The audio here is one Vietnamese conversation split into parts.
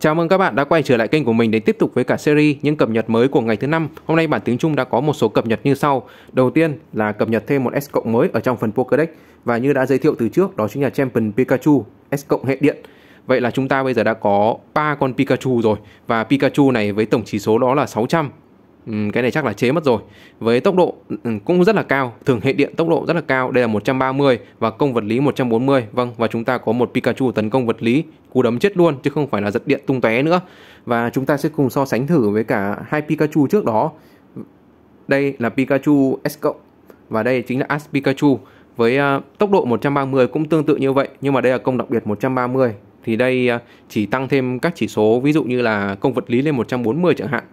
Chào mừng các bạn đã quay trở lại kênh của mình để tiếp tục với cả series những cập nhật mới của ngày thứ năm. Hôm nay bản tiếng Trung đã có một số cập nhật như sau. Đầu tiên là cập nhật thêm một S cộng mới ở trong phần Pokédex và như đã giới thiệu từ trước đó chính là Champion Pikachu S cộng hệ điện. Vậy là chúng ta bây giờ đã có 3 con Pikachu rồi và Pikachu này với tổng chỉ số đó là 600 Ừ, cái này chắc là chế mất rồi với tốc độ ừ, cũng rất là cao thường hệ điện tốc độ rất là cao đây là 130 và công vật lý 140 vâng và chúng ta có một Pikachu tấn công vật lý cú đấm chết luôn chứ không phải là giật điện tung tóe nữa và chúng ta sẽ cùng so sánh thử với cả hai Pikachu trước đó đây là Pikachu S cộng và đây chính là As Pikachu với à, tốc độ 130 cũng tương tự như vậy nhưng mà đây là công đặc biệt 130 thì đây à, chỉ tăng thêm các chỉ số ví dụ như là công vật lý lên 140 chẳng hạn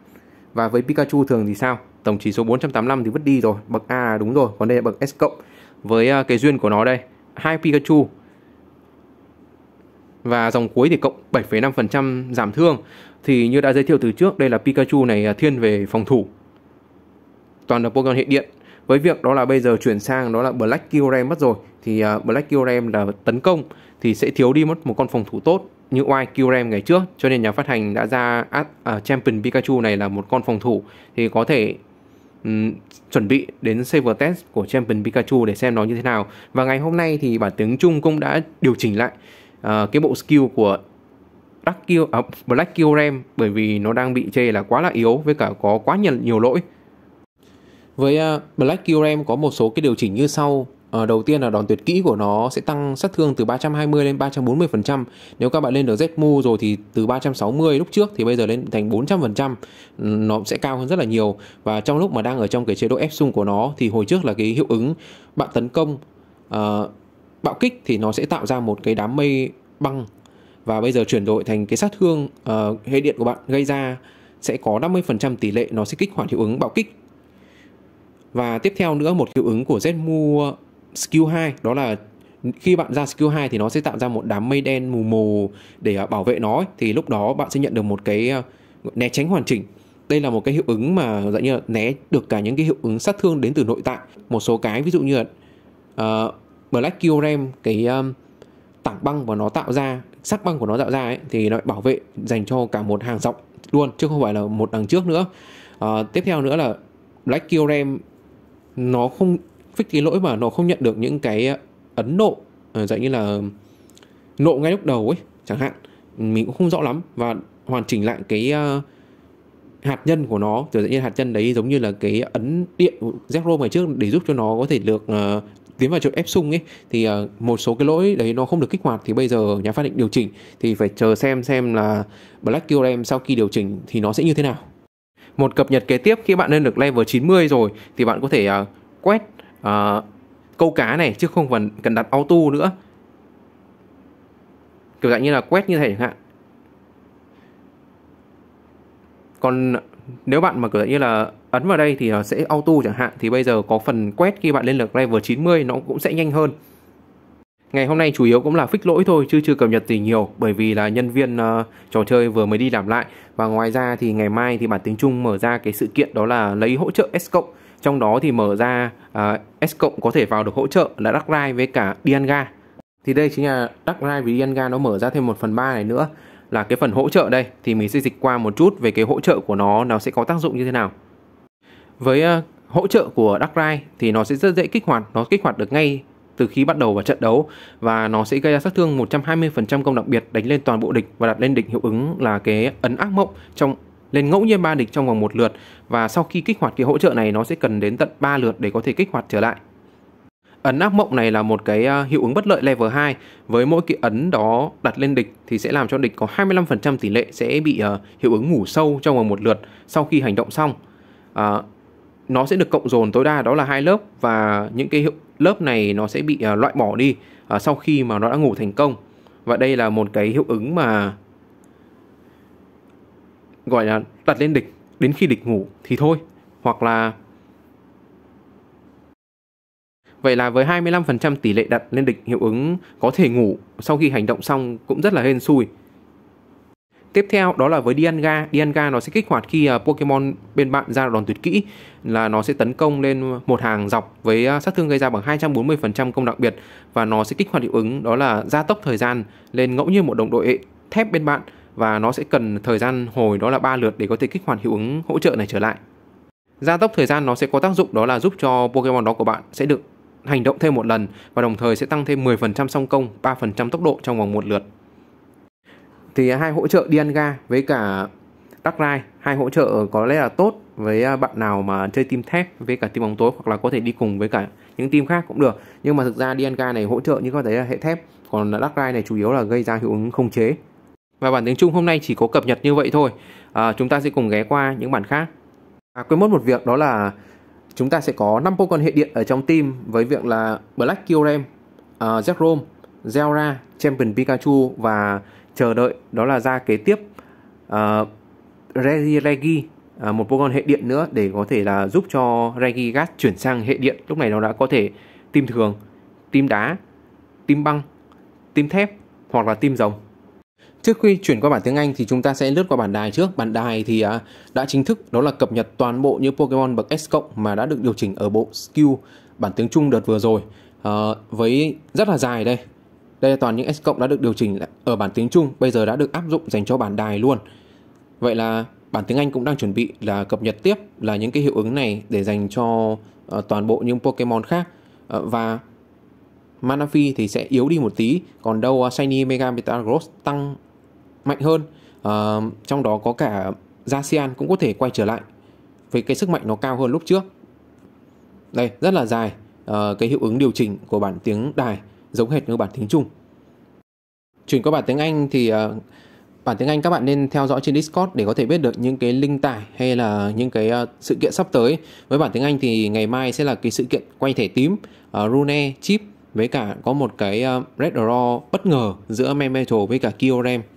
và với Pikachu thường thì sao? Tổng chỉ số 485 thì vứt đi rồi, bậc A đúng rồi, còn đây là bậc S cộng. Với à, cái duyên của nó đây, hai Pikachu và dòng cuối thì cộng 7,5% giảm thương. Thì như đã giới thiệu từ trước, đây là Pikachu này à, thiên về phòng thủ. Toàn là Pokemon hệ điện. Với việc đó là bây giờ chuyển sang đó là Black Kyurem mất rồi thì à, Black Kyurem là tấn công thì sẽ thiếu đi mất một con phòng thủ tốt như White QRAM ngày trước cho nên nhà phát hành đã ra ad, uh, Champion Pikachu này là một con phòng thủ thì có thể um, chuẩn bị đến Saver Test của Champion Pikachu để xem nó như thế nào và ngày hôm nay thì bản tiếng Trung cũng đã điều chỉnh lại uh, cái bộ skill của Black, Kill, uh, à, Black QRAM bởi vì nó đang bị chê là quá là yếu với cả có quá nhiều, nhiều lỗi với uh, Black QRAM có một số cái điều chỉnh như sau à, đầu tiên là đòn tuyệt kỹ của nó sẽ tăng sát thương từ 320 lên 340% nếu các bạn lên được Zmu rồi thì từ 360 lúc trước thì bây giờ lên thành 400% nó sẽ cao hơn rất là nhiều và trong lúc mà đang ở trong cái chế độ ép sung của nó thì hồi trước là cái hiệu ứng bạn tấn công à, bạo kích thì nó sẽ tạo ra một cái đám mây băng và bây giờ chuyển đổi thành cái sát thương uh, hệ điện của bạn gây ra sẽ có 50% tỷ lệ nó sẽ kích hoạt hiệu ứng bạo kích. Và tiếp theo nữa một hiệu ứng của Zmu skill 2 đó là khi bạn ra skill 2 thì nó sẽ tạo ra một đám mây đen mù mù để à, bảo vệ nó thì lúc đó bạn sẽ nhận được một cái à, né tránh hoàn chỉnh đây là một cái hiệu ứng mà dạng như là né được cả những cái hiệu ứng sát thương đến từ nội tại một số cái ví dụ như là uh, black kyorem cái um, tảng băng mà nó tạo ra sắc băng của nó tạo ra ấy thì nó bảo vệ dành cho cả một hàng dọc luôn chứ không phải là một đằng trước nữa uh, tiếp theo nữa là black kyorem nó không fix cái lỗi mà nó không nhận được những cái ờ, ấn nộ ờ, dạng như là nộ ngay lúc đầu ấy chẳng hạn mình cũng không rõ lắm và hoàn chỉnh lại cái ờ, hạt nhân của nó kiểu dạng như hạt nhân đấy giống như là cái ấn điện zero ngày trước để giúp cho nó có thể được tiến vào chỗ ép sung ấy thì một số cái lỗi đấy nó không được kích hoạt thì bây giờ nhà phát định điều chỉnh thì phải chờ xem xem là Black QRM sau khi điều chỉnh thì nó sẽ như thế nào. Một cập nhật kế tiếp khi bạn lên được level 90 rồi thì bạn có thể uh, quét uh, câu cá này chứ không cần cần đặt auto nữa kiểu dạng như là quét như thế chẳng hạn còn nếu bạn mà kiểu dạng như là ấn vào đây thì sẽ auto chẳng hạn thì bây giờ có phần quét khi bạn lên được level 90 nó cũng sẽ nhanh hơn ngày hôm nay chủ yếu cũng là fix lỗi thôi chứ chưa cập nhật gì nhiều bởi vì là nhân viên uh, trò chơi vừa mới đi làm lại và ngoài ra thì ngày mai thì bản tiếng Trung mở ra cái sự kiện đó là lấy hỗ trợ S cộng trong đó thì mở ra uh, S cộng có thể vào được hỗ trợ là Dark Ride với cả Dianga thì đây chính là Dark Ride với Dianga nó mở ra thêm một phần ba này nữa là cái phần hỗ trợ đây thì mình sẽ dịch qua một chút về cái hỗ trợ của nó nó sẽ có tác dụng như thế nào với uh, hỗ trợ của Dark Ride thì nó sẽ rất dễ kích hoạt nó kích hoạt được ngay từ khi bắt đầu vào trận đấu và nó sẽ gây ra sát thương 120% công đặc biệt đánh lên toàn bộ địch và đặt lên địch hiệu ứng là cái ấn ác mộng trong lên ngẫu nhiên ba địch trong vòng một lượt và sau khi kích hoạt cái hỗ trợ này nó sẽ cần đến tận 3 lượt để có thể kích hoạt trở lại ấn ác mộng này là một cái à, hiệu ứng bất lợi level 2 với mỗi cái ấn đó đặt lên địch thì sẽ làm cho địch có 25% tỷ lệ sẽ bị uh, hiệu ứng ngủ sâu trong vòng một lượt sau khi hành động xong uh, nó sẽ được cộng dồn tối đa đó là hai lớp và những cái hiệu lớp này nó sẽ bị uh, loại bỏ đi uh, sau khi mà nó đã ngủ thành công và đây là một cái hiệu ứng mà gọi là đặt lên địch đến khi địch ngủ thì thôi hoặc là Vậy là với 25% tỷ lệ đặt lên địch hiệu ứng có thể ngủ sau khi hành động xong cũng rất là hên xui. Tiếp theo đó là với Dianga, Dianga nó sẽ kích hoạt khi à, Pokemon bên bạn ra đòn tuyệt kỹ là nó sẽ tấn công lên một hàng dọc với à, sát thương gây ra bằng 240% công đặc biệt và nó sẽ kích hoạt hiệu ứng đó là gia tốc thời gian lên ngẫu nhiên một đồng đội thép bên bạn và nó sẽ cần thời gian hồi đó là 3 lượt để có thể kích hoạt hiệu ứng hỗ trợ này trở lại. Gia tốc thời gian nó sẽ có tác dụng đó là giúp cho Pokemon đó của bạn sẽ được hành động thêm một lần và đồng thời sẽ tăng thêm 10% song công, 3% tốc độ trong vòng một lượt. Thì hai hỗ trợ Dianga với cả Darkrai, hai hỗ trợ có lẽ là tốt với à, bạn nào mà chơi team thép với cả team bóng tối hoặc là có thể đi cùng với cả những team khác cũng được. Nhưng mà thực ra Dianga này hỗ trợ như có thể là hệ thép, còn Darkrai này chủ yếu là gây ra hiệu ứng không chế và bản tiếng Trung hôm nay chỉ có cập nhật như vậy thôi. À, chúng ta sẽ cùng ghé qua những bản khác. À, quên mất một việc đó là chúng ta sẽ có 5 Pokemon hệ điện ở trong team với việc là Black Kyurem, uh, à, Zekrom, Zelra, Champion Pikachu và chờ đợi đó là ra kế tiếp uh, Regi Regi uh, một Pokemon hệ điện nữa để có thể là giúp cho Regigas chuyển sang hệ điện. Lúc này nó đã có thể tim thường, tim đá, tim băng, tim thép hoặc là tim rồng. Trước khi chuyển qua bản tiếng Anh thì chúng ta sẽ lướt qua bản đài trước. Bản đài thì à, đã chính thức đó là cập nhật toàn bộ những Pokemon bậc S cộng mà đã được điều chỉnh ở bộ skill bản tiếng Trung đợt vừa rồi. À, với rất là dài đây. Đây là toàn những S cộng đã được điều chỉnh ở bản tiếng Trung, bây giờ đã được áp dụng dành cho bản đài luôn. Vậy là bản tiếng Anh cũng đang chuẩn bị là cập nhật tiếp là những cái hiệu ứng này để dành cho uh, toàn bộ những Pokemon khác uh, và Manafi thì sẽ yếu đi một tí còn đâu à, Shiny Mega Metagross tăng mạnh hơn uh, trong đó có cả Zacian cũng có thể quay trở lại với cái sức mạnh nó cao hơn lúc trước đây rất là dài uh, cái hiệu ứng điều chỉnh của bản tiếng đài giống hệt như bản tiếng Trung chuyển qua bản tiếng Anh thì uh, bản tiếng Anh các bạn nên theo dõi trên Discord để có thể biết được những cái link tải hay là những cái uh, sự kiện sắp tới. Với bản tiếng Anh thì ngày mai sẽ là cái sự kiện quay thẻ tím uh, Rune Chip với cả có một cái uh, Red Draw bất ngờ giữa Memetal với cả Kyorem